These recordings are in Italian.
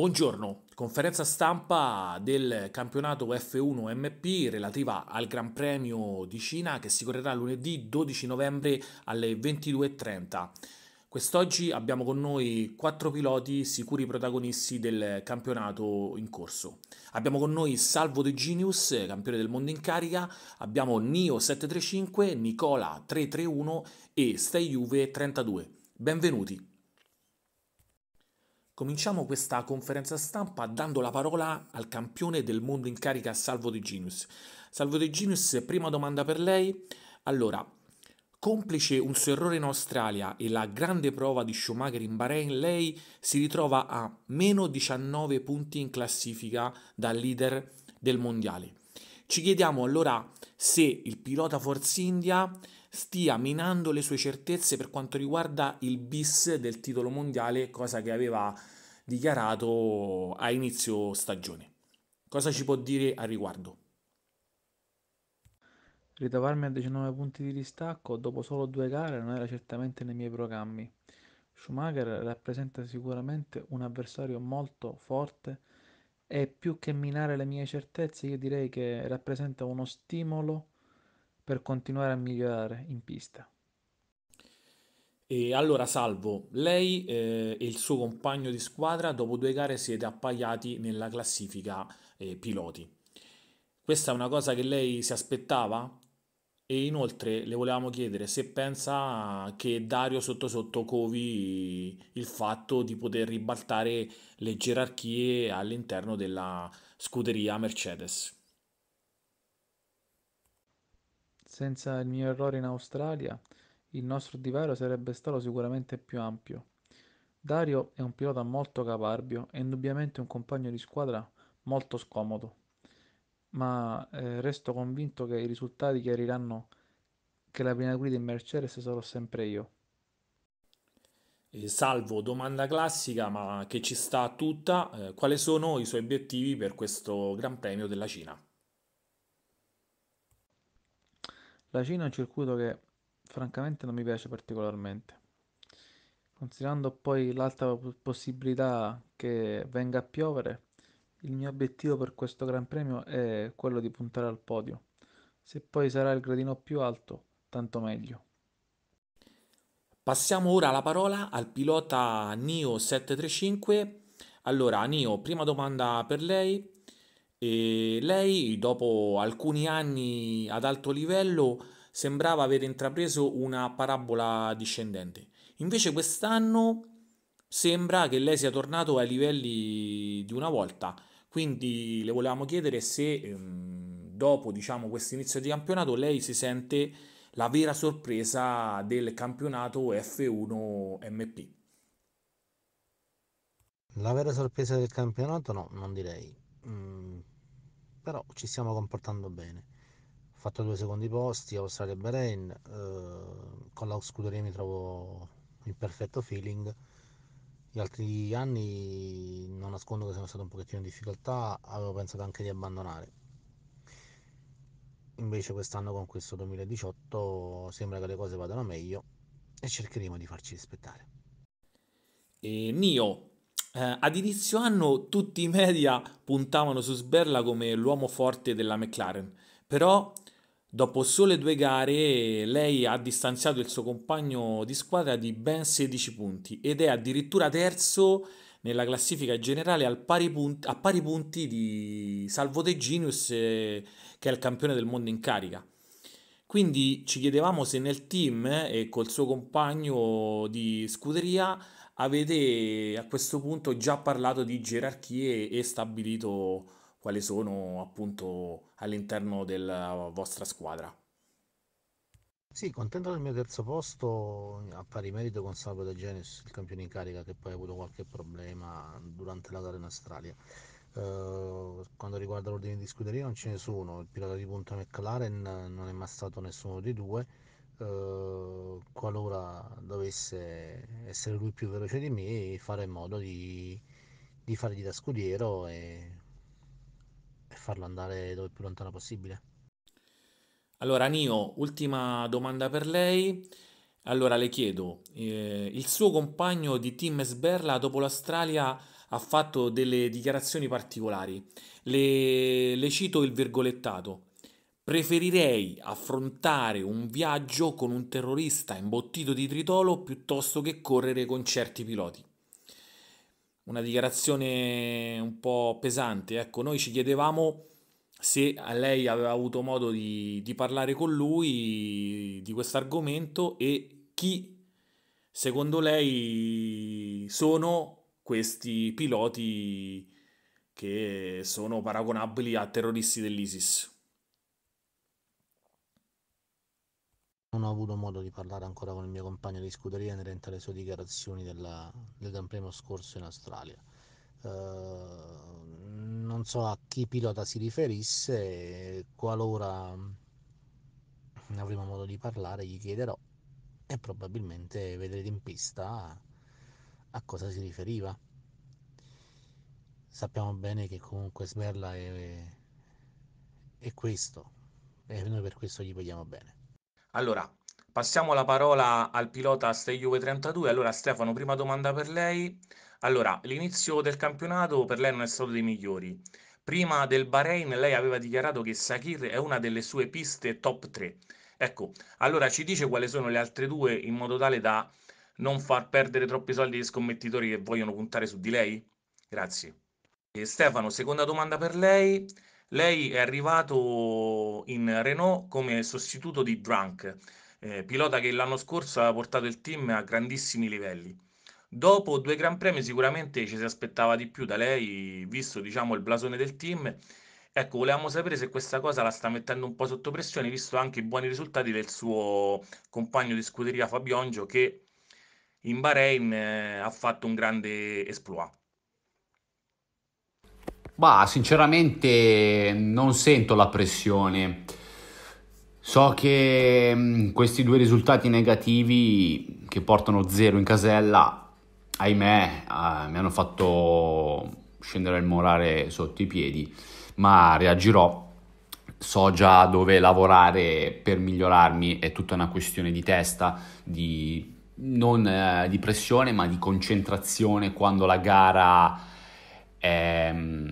Buongiorno, conferenza stampa del campionato F1 MP relativa al Gran Premio di Cina che si correrà lunedì 12 novembre alle 22.30. Quest'oggi abbiamo con noi quattro piloti sicuri protagonisti del campionato in corso. Abbiamo con noi Salvo De Genius, campione del mondo in carica, abbiamo Nio 735, Nicola 331 e Stai Juve 32. Benvenuti. Cominciamo questa conferenza stampa dando la parola al campione del mondo in carica Salvo De Genius. Salvo De Genius, prima domanda per lei. Allora, complice un suo errore in Australia e la grande prova di Schumacher in Bahrain, lei si ritrova a meno 19 punti in classifica da leader del mondiale. Ci chiediamo allora se il pilota Force India stia minando le sue certezze per quanto riguarda il bis del titolo mondiale, cosa che aveva dichiarato a inizio stagione. Cosa ci può dire al riguardo? Ritrovarmi a 19 punti di distacco dopo solo due gare non era certamente nei miei programmi. Schumacher rappresenta sicuramente un avversario molto forte e più che minare le mie certezze io direi che rappresenta uno stimolo per continuare a migliorare in pista. E allora, Salvo, lei eh, e il suo compagno di squadra dopo due gare siete appaiati nella classifica eh, piloti. Questa è una cosa che lei si aspettava? E inoltre le volevamo chiedere se pensa che Dario sotto sotto covi il fatto di poter ribaltare le gerarchie all'interno della scuderia Mercedes. Senza il mio errore in Australia, il nostro divario sarebbe stato sicuramente più ampio. Dario è un pilota molto caparbio e indubbiamente un compagno di squadra molto scomodo, ma eh, resto convinto che i risultati chiariranno che la prima guida in Mercedes sarò sempre io. Eh, salvo, domanda classica ma che ci sta tutta, eh, quali sono i suoi obiettivi per questo Gran Premio della Cina? La Cina è un circuito che francamente non mi piace particolarmente. Considerando poi l'alta possibilità che venga a piovere, il mio obiettivo per questo Gran Premio è quello di puntare al podio. Se poi sarà il gradino più alto, tanto meglio. Passiamo ora la parola al pilota Nio 735. Allora, Nio, prima domanda per lei. E lei, dopo alcuni anni ad alto livello, sembrava aver intrapreso una parabola discendente. Invece quest'anno sembra che lei sia tornato ai livelli di una volta, quindi le volevamo chiedere se ehm, dopo diciamo, questo inizio di campionato lei si sente la vera sorpresa del campionato F1 MP. La vera sorpresa del campionato no, non direi, mm, però ci stiamo comportando bene fatto due secondi posti, a Australia e Bahrain, eh, con la scuderia mi trovo in perfetto feeling. Gli altri anni non nascondo che sono stato un pochettino in difficoltà, avevo pensato anche di abbandonare. Invece quest'anno con questo 2018 sembra che le cose vadano meglio e cercheremo di farci rispettare. E Nio, eh, ad inizio anno tutti i media puntavano su Sberla come l'uomo forte della McLaren, però Dopo sole due gare, lei ha distanziato il suo compagno di squadra di ben 16 punti ed è addirittura terzo nella classifica generale pari punti, a pari punti di Salvo De Genius, che è il campione del mondo in carica. Quindi ci chiedevamo se nel team e col suo compagno di scuderia avete a questo punto già parlato di gerarchie e stabilito quali sono appunto all'interno della vostra squadra. Sì, contento del mio terzo posto, a pari merito con Salvo De Genis, il campione in carica che poi ha avuto qualche problema durante la gara in Australia. Uh, eh, quando riguarda l'ordine di scuderia non ce ne sono, il pilota di punta McLaren non è mai stato nessuno dei due, uh, qualora dovesse essere lui più veloce di me fare in modo di, di fargli da scudiero e e farlo andare dove più lontano possibile. Allora, Nio, ultima domanda per lei. Allora le chiedo, eh, il suo compagno di team Sberla dopo l'Australia ha fatto delle dichiarazioni particolari. Le, le cito il virgolettato. Preferirei affrontare un viaggio con un terrorista imbottito di tritolo piuttosto che correre con certi piloti una dichiarazione un po' pesante. Ecco, noi ci chiedevamo se lei aveva avuto modo di, di parlare con lui di questo argomento e chi secondo lei sono questi piloti che sono paragonabili a terroristi dell'ISIS. ho avuto modo di parlare ancora con il mio compagno di scuderia inerente alle sue dichiarazioni della, del Gran Premio scorso in Australia. Uh, non so a chi pilota si riferisse, qualora avremo modo di parlare gli chiederò e probabilmente vedrete in pista a cosa si riferiva. Sappiamo bene che comunque Sberla è, è questo e noi per questo gli vogliamo bene. Allora, Passiamo la parola al pilota Steiuve 32. Allora Stefano, prima domanda per lei. Allora, l'inizio del campionato per lei non è stato dei migliori. Prima del Bahrain lei aveva dichiarato che Sakir è una delle sue piste top 3. Ecco, allora ci dice quali sono le altre due in modo tale da non far perdere troppi soldi agli scommettitori che vogliono puntare su di lei? Grazie. E Stefano, seconda domanda per lei. Lei è arrivato in Renault come sostituto di Drunk eh, pilota che l'anno scorso ha portato il team a grandissimi livelli. Dopo due Gran Premi sicuramente ci si aspettava di più da lei, visto diciamo, il blasone del team. Ecco, volevamo sapere se questa cosa la sta mettendo un po' sotto pressione, visto anche i buoni risultati del suo compagno di scuderia Fabiongio, che in Bahrain eh, ha fatto un grande esploit. Bah, sinceramente non sento la pressione. So che mm, questi due risultati negativi che portano zero in casella, ahimè, eh, mi hanno fatto scendere il morale sotto i piedi, ma reagirò. So già dove lavorare per migliorarmi, è tutta una questione di testa, di non eh, di pressione, ma di concentrazione quando la gara è mm,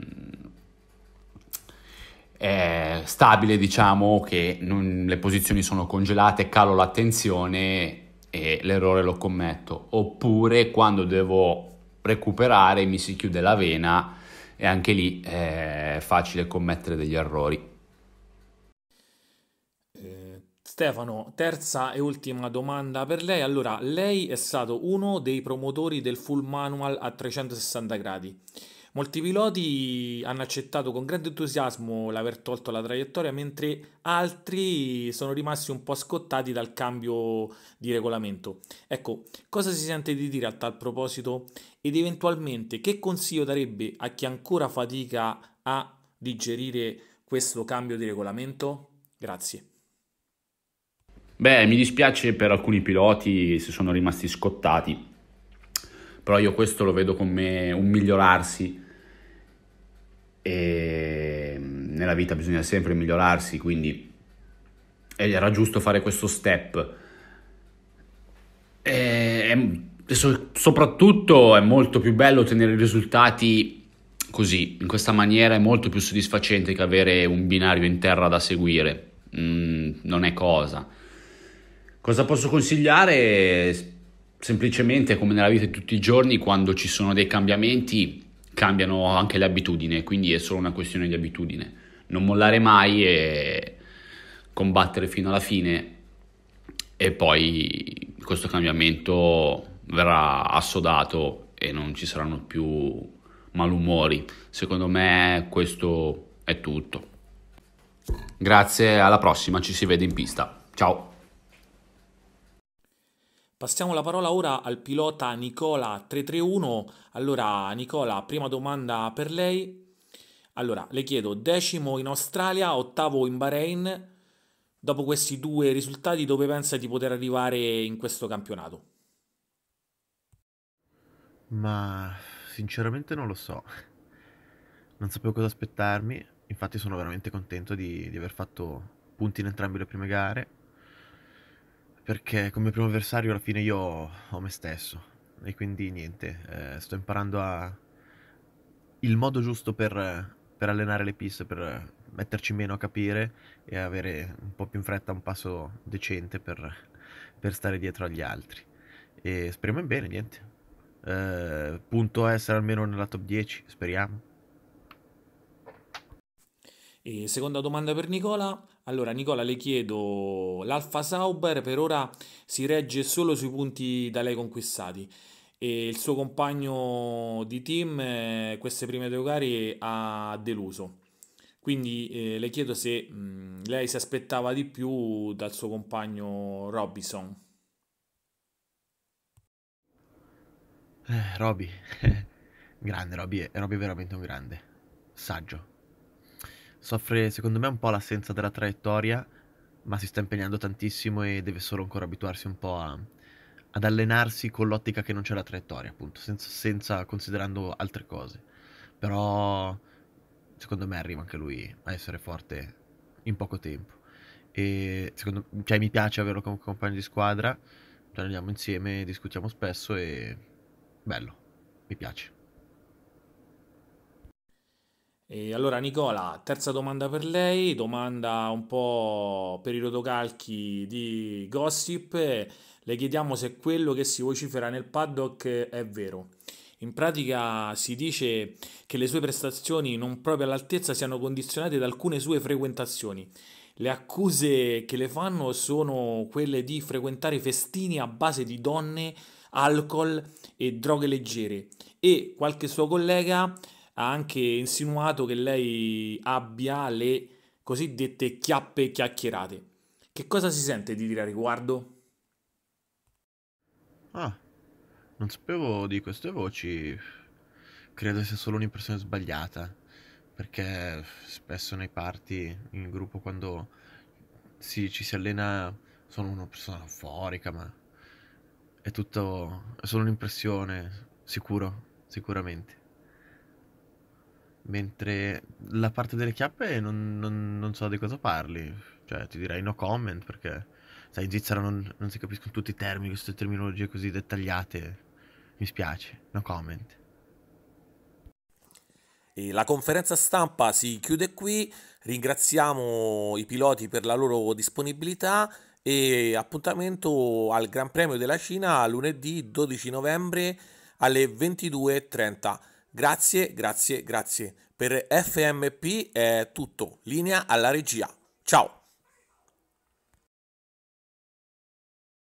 eh, stabile, diciamo che non, le posizioni sono congelate, calo l'attenzione e l'errore lo commetto. Oppure quando devo recuperare mi si chiude la vena e anche lì è facile commettere degli errori. Eh, Stefano, terza e ultima domanda per lei. Allora, lei è stato uno dei promotori del full manual a 360 gradi. Molti piloti hanno accettato con grande entusiasmo l'aver tolto la traiettoria, mentre altri sono rimasti un po' scottati dal cambio di regolamento. Ecco, cosa si sente di dire a tal proposito? Ed eventualmente che consiglio darebbe a chi ancora fatica a digerire questo cambio di regolamento? Grazie. Beh, mi dispiace per alcuni piloti se sono rimasti scottati, però io questo lo vedo come un migliorarsi e nella vita bisogna sempre migliorarsi, quindi era giusto fare questo step. E, e so, soprattutto è molto più bello ottenere i risultati così, in questa maniera è molto più soddisfacente che avere un binario in terra da seguire, mm, non è cosa. Cosa posso consigliare? Semplicemente come nella vita di tutti i giorni, quando ci sono dei cambiamenti, cambiano anche le abitudini, quindi è solo una questione di abitudine. Non mollare mai e combattere fino alla fine e poi questo cambiamento verrà assodato e non ci saranno più malumori. Secondo me questo è tutto. Grazie, alla prossima, ci si vede in pista. Ciao! Passiamo la parola ora al pilota Nicola 331. Allora, Nicola, prima domanda per lei. Allora, le chiedo, decimo in Australia, ottavo in Bahrain. Dopo questi due risultati, dove pensa di poter arrivare in questo campionato? Ma sinceramente non lo so. Non sapevo cosa aspettarmi, infatti sono veramente contento di, di aver fatto punti in entrambe le prime gare perché come primo avversario alla fine io ho me stesso e quindi niente, eh, sto imparando a... il modo giusto per, per, allenare le piste, per metterci meno a capire e avere un po' più in fretta un passo decente per, per stare dietro agli altri. E speriamo in bene, niente. Eh, punto a essere almeno nella top 10, speriamo. E seconda domanda per Nicola, allora, Nicola, le chiedo, l'Alfa Sauber per ora si regge solo sui punti da lei conquistati e il suo compagno di team eh, queste prime due gare ha deluso. Quindi eh, le chiedo se mh, mm, lei si aspettava di più dal suo compagno Robinson. Eh, Roby, grande Roby, Roby è veramente un grande, saggio, soffre secondo me un po' l'assenza della traiettoria, ma si sta impegnando tantissimo e deve solo ancora abituarsi un po' a, ad allenarsi con l'ottica che non c'è la traiettoria, appunto, senza, senza considerando altre cose. Però secondo me arriva anche lui a essere forte in poco tempo. E secondo, cioè, mi piace averlo come compagno di squadra, ci andiamo insieme, discutiamo spesso e bello, mi piace. E allora Nicola, terza domanda per lei, domanda un po' per i rotocalchi di gossip. Le chiediamo se quello che si vocifera nel paddock è vero. In pratica si dice che le sue prestazioni non proprio all'altezza siano condizionate da alcune sue frequentazioni. Le accuse che le fanno sono quelle di frequentare festini a base di donne, alcol e droghe leggere e qualche suo collega ha anche insinuato che lei abbia le cosiddette chiappe chiacchierate. Che cosa si sente di dire a riguardo? Ah, non sapevo di queste voci. Credo sia solo un'impressione sbagliata, perché spesso nei party, in gruppo, quando si, ci si allena, sono una persona euforica, ma è tutto... è solo un'impressione, sicuro, sicuramente. Mentre la parte delle chiappe non, non, non, so di cosa parli, cioè ti direi no comment perché sai in Svizzera non, non si capiscono tutti i termini, queste terminologie così dettagliate, mi spiace, no comment. E la conferenza stampa si chiude qui, ringraziamo i piloti per la loro disponibilità e appuntamento al Gran Premio della Cina lunedì 12 novembre alle 22.30. Grazie, grazie, grazie. Per FMP è tutto. Linea alla regia. Ciao.